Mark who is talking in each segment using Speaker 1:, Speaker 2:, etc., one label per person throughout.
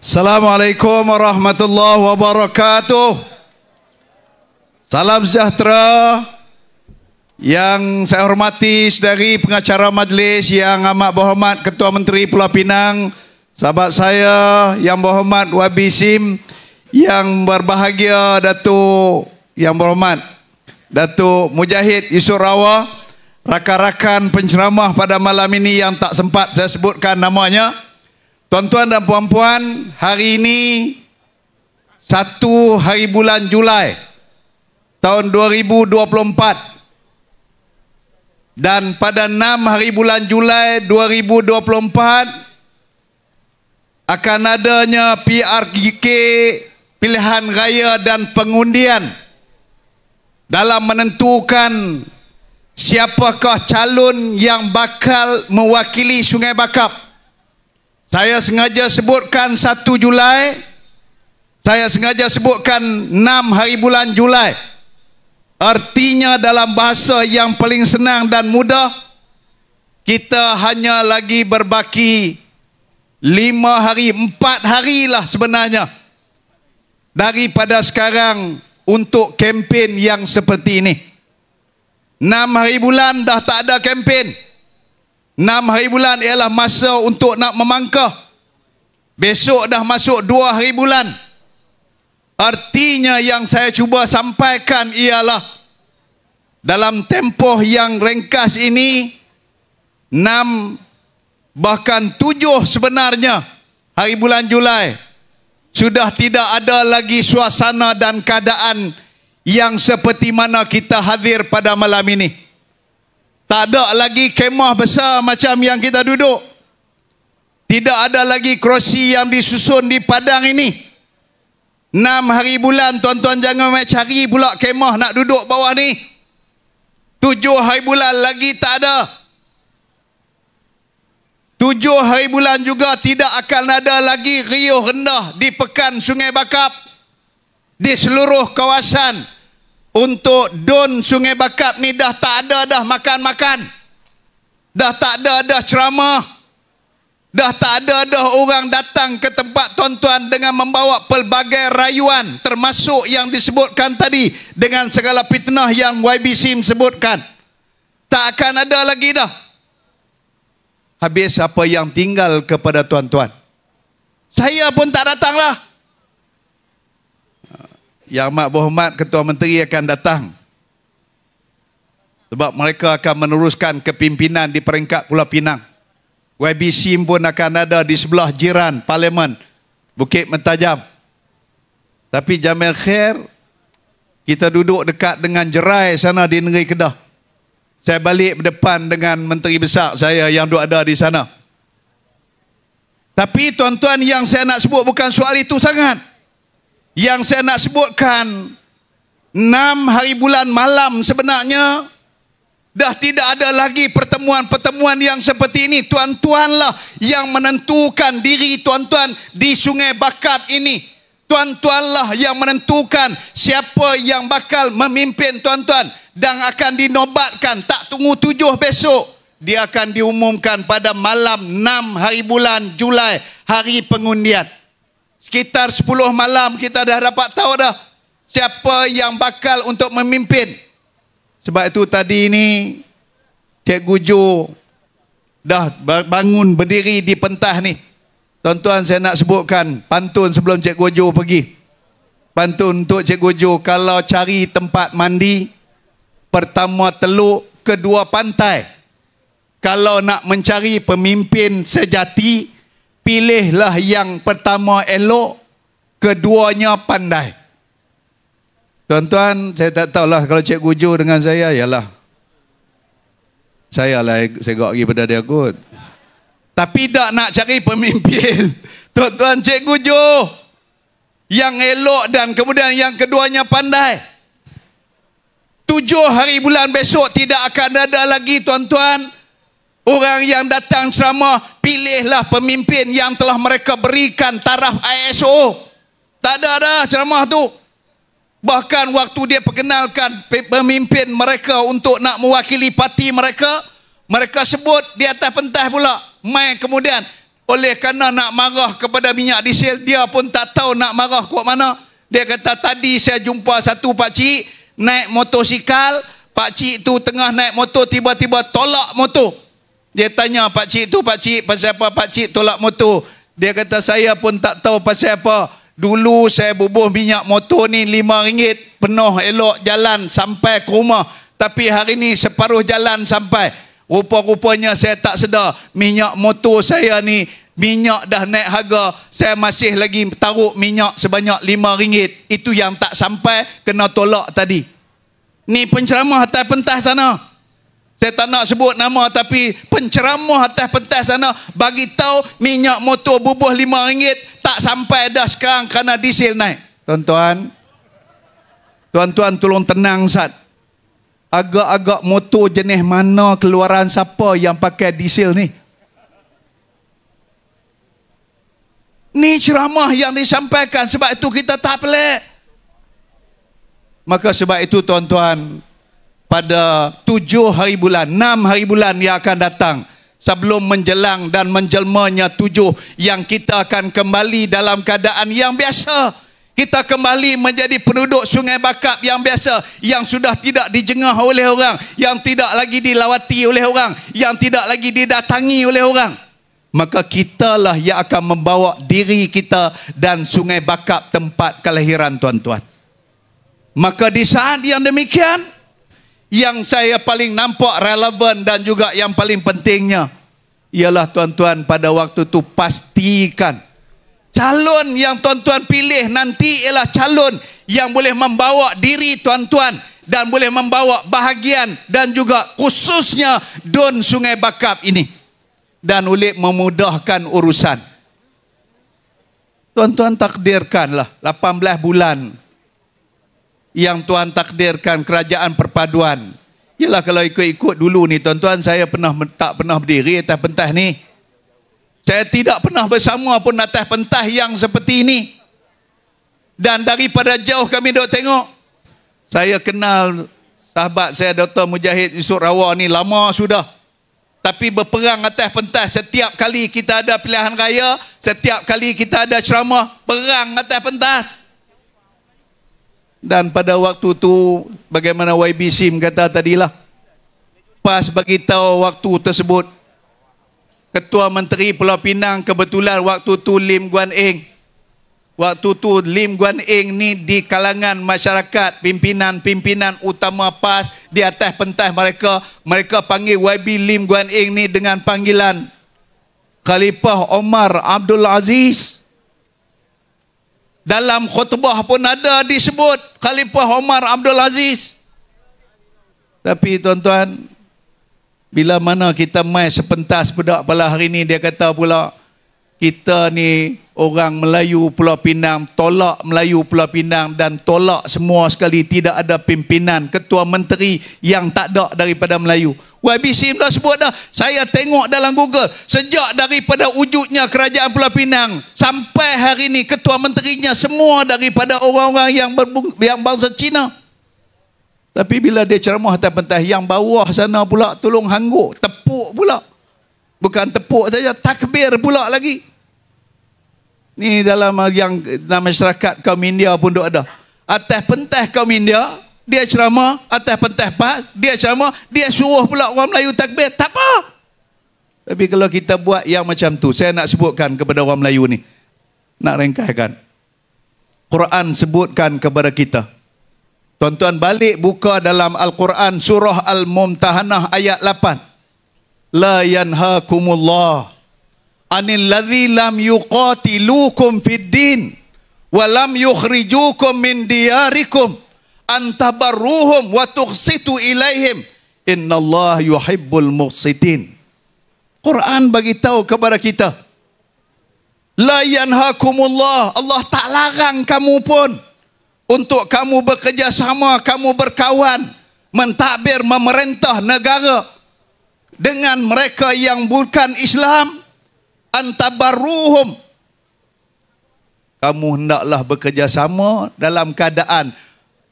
Speaker 1: Assalamualaikum warahmatullahi wabarakatuh. Salam sejahtera yang saya hormati sedari pengacara majlis yang amat berhormat Ketua Menteri Pulau Pinang, sahabat saya yang berhormat YB Sim, yang berbahagia Datuk yang berhormat Datuk Mujahid Yusuf Rawa, rakan-rakan penceramah pada malam ini yang tak sempat saya sebutkan namanya. Tuan-tuan dan puan-puan, hari ini satu hari bulan Julai tahun 2024 dan pada 6 hari bulan Julai 2024 akan adanya PRGK pilihan raya dan pengundian dalam menentukan siapakah calon yang bakal mewakili Sungai Bakap. Saya sengaja sebutkan 1 Julai. Saya sengaja sebutkan 6 hari bulan Julai. Artinya dalam bahasa yang paling senang dan mudah, kita hanya lagi berbaki 5 hari, 4 lah sebenarnya daripada sekarang untuk kempen yang seperti ini. 6 hari bulan dah tak ada kempen. kempen. Enam hari bulan ialah masa untuk nak memangkah. Besok dah masuk dua hari bulan. Artinya yang saya cuba sampaikan ialah dalam tempoh yang ringkas ini enam bahkan tujuh sebenarnya hari bulan Julai sudah tidak ada lagi suasana dan keadaan yang seperti mana kita hadir pada malam ini. Tak ada lagi kemah besar macam yang kita duduk. Tidak ada lagi kerusi yang disusun di padang ini. Enam hari bulan tuan-tuan jangan mencari pula kemah nak duduk bawah ni. Tujuh hari bulan lagi tak ada. Tujuh hari bulan juga tidak akan ada lagi riuh rendah di pekan Sungai Bakap. Di seluruh kawasan untuk Don Sungai Bakap ni dah tak ada dah makan-makan. Dah tak ada dah ceramah. Dah tak ada dah orang datang ke tempat tuan-tuan dengan membawa pelbagai rayuan termasuk yang disebutkan tadi dengan segala fitnah yang YB Sim sebutkan. Tak akan ada lagi dah. Habis apa yang tinggal kepada tuan-tuan. Saya pun tak datanglah. Yang Mak Berhormat Ketua Menteri akan datang. Sebab mereka akan meneruskan kepimpinan di peringkat Pulau Pinang. YBC pun akan ada di sebelah jiran Parlimen Bukit Mentajam. Tapi Jamil Khair, kita duduk dekat dengan jerai sana di negeri Kedah. Saya balik berdepan dengan Menteri Besar saya yang duduk ada di sana. Tapi tuan-tuan yang saya nak sebut bukan soal itu sangat yang saya nak sebutkan enam hari bulan malam sebenarnya dah tidak ada lagi pertemuan-pertemuan yang seperti ini tuan-tuanlah yang menentukan diri tuan-tuan di sungai bakat ini tuan-tuanlah yang menentukan siapa yang bakal memimpin tuan-tuan dan akan dinobatkan tak tunggu tujuh besok dia akan diumumkan pada malam 6 hari bulan Julai hari pengundian Sekitar 10 malam kita dah dapat tahu dah siapa yang bakal untuk memimpin. Sebab itu tadi ini Cikgu Gujo dah bangun berdiri di pentas ni. Tuan-tuan saya nak sebutkan pantun sebelum Cikgu Gujo pergi. Pantun untuk Cikgu Gujo kalau cari tempat mandi pertama teluk kedua pantai. Kalau nak mencari pemimpin sejati, pilihlah yang pertama elok, keduanya pandai. Tuan-tuan, saya tak tahulah kalau Cik Guju dengan saya, ialah. Saya lah yang segak pergi pada dia kot. Tapi tak nak cari pemimpin. Tuan-tuan Cik Guju, yang elok dan kemudian yang keduanya pandai. Tujuh hari bulan besok tidak akan ada lagi tuan-tuan. Orang yang datang sama, pilihlah pemimpin yang telah mereka berikan taraf ISO. Tak ada dah ceramah tu. Bahkan waktu dia perkenalkan pemimpin mereka untuk nak mewakili parti mereka, mereka sebut di atas pentas pula. Main kemudian, oleh kerana nak marah kepada minyak diesel, dia pun tak tahu nak marah kuat mana. Dia kata, tadi saya jumpa satu pakcik naik motosikal, pakcik tu tengah naik motor, tiba-tiba tolak motor. Dia tanya pak cik tu pak cik pasal apa pak cik tolak motor. Dia kata saya pun tak tahu pasal apa. Dulu saya bubuh minyak motor ni lima ringgit penuh elok jalan sampai ke rumah. Tapi hari ni separuh jalan sampai. Rupa-rupanya saya tak sedar minyak motor saya ni minyak dah naik harga. Saya masih lagi taruh minyak sebanyak lima ringgit. Itu yang tak sampai kena tolak tadi. Ni penceramah atas pentas sana. Sana. Saya tak nak sebut nama tapi penceramah atas pentas sana bagi tahu minyak motor bubuh lima ringgit tak sampai dah sekarang kerana diesel naik. Tuan-tuan, tuan-tuan tolong tenang sat. Agak-agak motor jenis mana keluaran siapa yang pakai diesel ni? Ni ceramah yang disampaikan sebab itu kita tak pelik. Maka sebab itu tuan-tuan, pada tujuh hari bulan, enam hari bulan yang akan datang sebelum menjelang dan menjelmanya tujuh yang kita akan kembali dalam keadaan yang biasa. Kita kembali menjadi penduduk sungai bakap yang biasa yang sudah tidak dijengah oleh orang, yang tidak lagi dilawati oleh orang, yang tidak lagi didatangi oleh orang. Maka kitalah yang akan membawa diri kita dan sungai bakap tempat kelahiran tuan-tuan. Maka di saat yang demikian, yang saya paling nampak relevan dan juga yang paling pentingnya ialah tuan-tuan pada waktu itu pastikan calon yang tuan-tuan pilih nanti ialah calon yang boleh membawa diri tuan-tuan dan boleh membawa bahagian dan juga khususnya Don Sungai Bakap ini dan boleh memudahkan urusan. Tuan-tuan takdirkanlah 18 bulan yang Tuhan takdirkan kerajaan perpaduan. Yalah kalau ikut-ikut dulu ni tuan-tuan saya pernah tak pernah berdiri atas pentas ni. Saya tidak pernah bersama pun atas pentas yang seperti ini. Dan daripada jauh kami dok tengok. Saya kenal sahabat saya Dr. Mujahid Yusuf Rawa ni lama sudah. Tapi berperang atas pentas setiap kali kita ada pilihan raya, setiap kali kita ada ceramah, perang atas pentas dan pada waktu tu bagaimana YB Sim kata tadilah pas bagi tahu waktu tersebut Ketua Menteri Pulau Pinang kebetulan waktu tu Lim Guan Eng waktu tu Lim Guan Eng ni di kalangan masyarakat pimpinan-pimpinan utama PAS di atas pentas mereka mereka panggil YB Lim Guan Eng ni dengan panggilan Khalifah Omar Abdul Aziz dalam khutbah pun ada disebut Khalifah Omar Abdul Aziz. Tapi tuan-tuan, bila mana kita mai sepentas budak pula hari ini, dia kata pula, kita ni orang Melayu Pulau Pinang tolak Melayu Pulau Pinang dan tolak semua sekali tidak ada pimpinan ketua menteri yang tak ada daripada Melayu. YBC pula sebut dah. Saya tengok dalam Google sejak daripada wujudnya kerajaan Pulau Pinang sampai hari ini ketua menterinya semua daripada orang-orang yang, berbung, yang bangsa Cina. Tapi bila dia ceramah atas pentas yang bawah sana pula tolong hanggu tepuk pula. Bukan tepuk saja, takbir pula lagi. Ni dalam yang dalam masyarakat kaum India pun duk ada. Atas pentas kaum India, dia ceramah, atas pentas pas, dia ceramah, dia suruh pula orang Melayu takbir. Tak apa. Tapi kalau kita buat yang macam tu, saya nak sebutkan kepada orang Melayu ni. Nak ringkaskan. Quran sebutkan kepada kita. Tuan-tuan balik buka dalam Al-Quran surah Al-Mumtahanah ayat 8. لا ينهاكم الله عن الذي لم يقاتلوكم في الدين ولم يخرجوكم من دياركم أن تبروهم وتقسطوا إليهم إن yuhibbul يحب Quran bagi tahu kepada kita la yanhakumullah Allah tak larang kamu pun untuk kamu bekerjasama kamu berkawan mentadbir memerintah negara dengan mereka yang bukan Islam antabaruhum kamu hendaklah bekerjasama dalam keadaan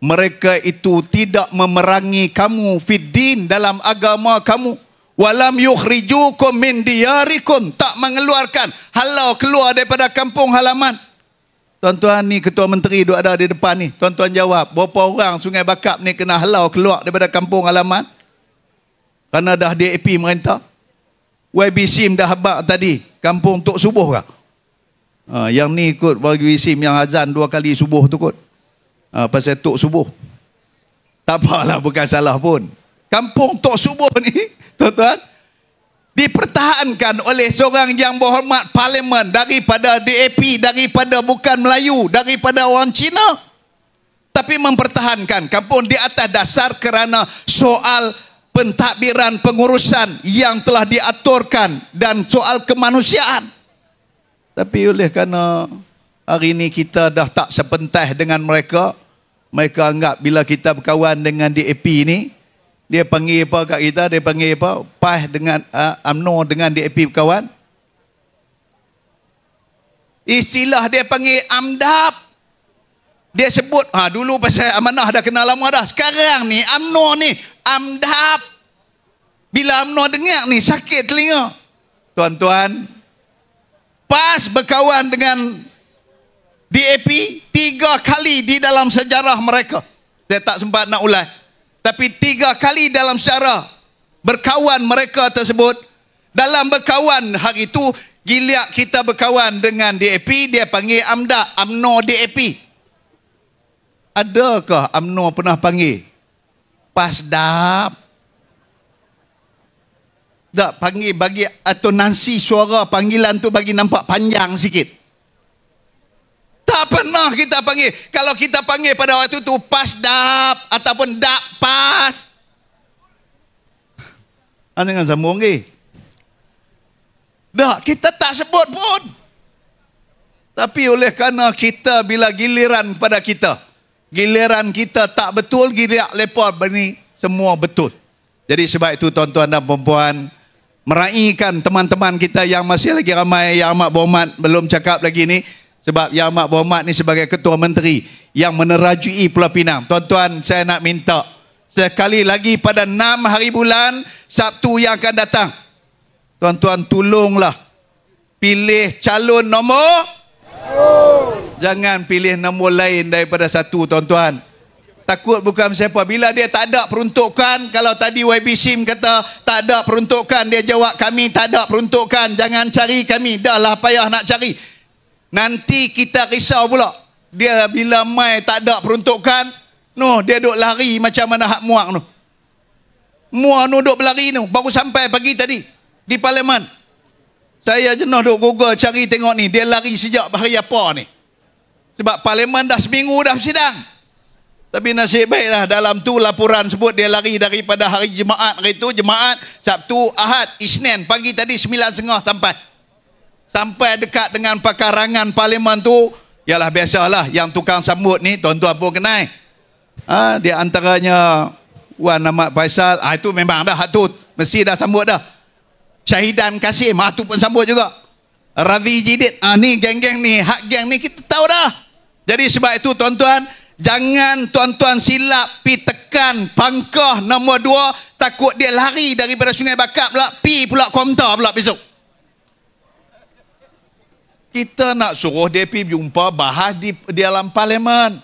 Speaker 1: mereka itu tidak memerangi kamu fiddin dalam agama kamu walam yukhrijukum min diyarikum tak mengeluarkan halau keluar daripada kampung halaman Tuan-tuan ni ketua menteri duk ada di depan ni. Tuan-tuan jawab, berapa orang Sungai Bakap ni kena halau keluar daripada kampung halaman? Karena dah DAP merintah. YBSIM dah habak tadi. Kampung Tok Subuh kah? Ha, yang ni bagi YBSIM yang azan dua kali subuh tu kot. Ha, pasal Tok Subuh. Tak apalah bukan salah pun. Kampung Tok Subuh ni, tuan-tuan, dipertahankan oleh seorang yang berhormat parlimen daripada DAP, daripada bukan Melayu, daripada orang Cina. Tapi mempertahankan kampung di atas dasar kerana soal pentadbiran pengurusan yang telah diaturkan dan soal kemanusiaan. Tapi oleh kerana hari ini kita dah tak sepentah dengan mereka, mereka anggap bila kita berkawan dengan DAP ini, dia panggil apa kat kita, dia panggil apa, PAH dengan, ah, UMNO uh, dengan DAP berkawan. Istilah dia panggil AMDAP. Dia sebut, ha, dulu pasal amanah dah kenal lama dah. Sekarang ni, amno ni, amdap. Bila Amno dengar ni sakit telinga. Tuan-tuan, pas berkawan dengan DAP, tiga kali di dalam sejarah mereka. Saya tak sempat nak ulas. Tapi tiga kali dalam sejarah berkawan mereka tersebut. Dalam berkawan hari itu, giliak kita berkawan dengan DAP, dia panggil AMDA, Amno DAP. Adakah Amno pernah panggil kupas dap. Tak panggil bagi atau nansi suara panggilan tu bagi nampak panjang sikit. Tak pernah kita panggil. Kalau kita panggil pada waktu tu pas dap ataupun dap pas. Anda ah, dengan sambung ke? Tak, kita tak sebut pun. Tapi oleh kerana kita bila giliran pada kita, giliran kita tak betul, giliran mereka beri semua betul. Jadi sebab itu tuan-tuan dan perempuan, meraihkan teman-teman kita yang masih lagi ramai, yang amat berhormat belum cakap lagi ini sebab yang amat berhormat ni sebagai ketua menteri yang menerajui Pulau Pinang. Tuan-tuan, saya nak minta sekali lagi pada 6 hari bulan Sabtu yang akan datang. Tuan-tuan, tolonglah pilih calon nombor... Oh. Jangan pilih nombor lain daripada satu tuan-tuan. Takut bukan siapa. Bila dia tak ada peruntukan, kalau tadi YB Sim kata tak ada peruntukan, dia jawab kami tak ada peruntukan. Jangan cari kami. Dah lah payah nak cari. Nanti kita risau pula. Dia bila mai tak ada peruntukan, no, dia duduk lari macam mana hak muak no. Muak no duduk berlari no. Baru sampai pagi tadi di parlimen. Saya jenuh duk google cari tengok ni. Dia lari sejak hari apa ni. Sebab parlimen dah seminggu dah bersidang. Tapi nasib baiklah dalam tu laporan sebut dia lari daripada hari Jemaat. Hari tu Jemaat Sabtu Ahad Isnin pagi tadi 9.30 sampai. Sampai dekat dengan pakarangan parlimen tu. Ialah biasalah yang tukang sambut ni tuan-tuan pun kenal. Ha, di antaranya Wan Namat Faisal. Ha, itu memang dah tu. Mesti dah sambut dah. Syahidan Kasim. Ha, tu pun sambut juga. Razi Jidid. Ha, ni geng-geng ni. Hak geng ni kita tahu dah. Jadi sebab itu tuan-tuan, jangan tuan-tuan silap pi tekan pangkah nombor dua, takut dia lari daripada sungai bakar pula, pi pula komtar pula besok. Kita nak suruh dia pi jumpa bahas di, di dalam parlimen.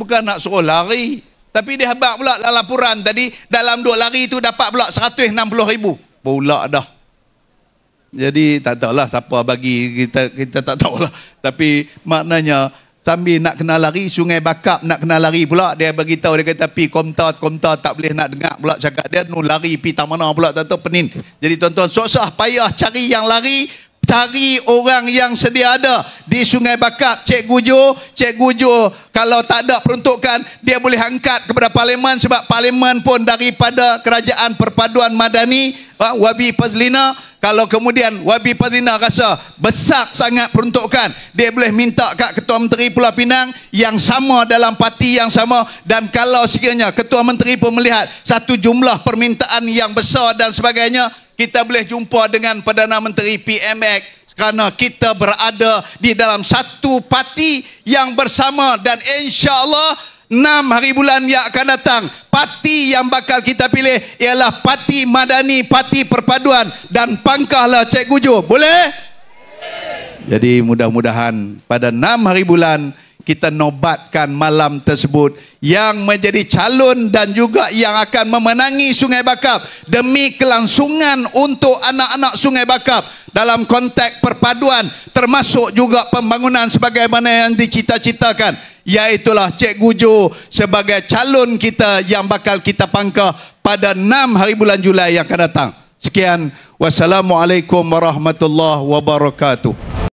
Speaker 1: Bukan nak suruh lari. Tapi dia hebat pula dalam laporan tadi, dalam dua lari itu dapat pula 160 ribu. Pula dah. Jadi tak tahulah siapa bagi kita kita tak tahulah. Tapi maknanya sambil nak kena lari sungai bakap nak kena lari pula dia bagi tahu dia kata pi komta komta tak boleh nak dengar pula cakap dia nu lari pi tak mana pula tak tahu penin jadi tuan-tuan susah payah cari yang lari cari orang yang sedia ada di sungai bakap cik gujo cik gujo kalau tak ada peruntukan dia boleh angkat kepada parlimen sebab parlimen pun daripada kerajaan perpaduan madani ah, wabi pazlina kalau kemudian Wabi Padina rasa besar sangat peruntukan, dia boleh minta kat Ketua Menteri Pulau Pinang yang sama dalam parti yang sama dan kalau sekiranya Ketua Menteri pun melihat satu jumlah permintaan yang besar dan sebagainya, kita boleh jumpa dengan Perdana Menteri PMX kerana kita berada di dalam satu parti yang bersama dan insya Allah enam hari bulan yang akan datang parti yang bakal kita pilih ialah parti madani parti perpaduan dan pangkahlah cek gujo boleh jadi mudah-mudahan pada enam hari bulan kita nobatkan malam tersebut yang menjadi calon dan juga yang akan memenangi Sungai Bakap demi kelangsungan untuk anak-anak Sungai Bakap dalam konteks perpaduan termasuk juga pembangunan sebagaimana yang dicita-citakan iaitulah Cik Gujo sebagai calon kita yang bakal kita pangkah pada 6 hari bulan Julai yang akan datang. Sekian. Wassalamualaikum warahmatullahi wabarakatuh.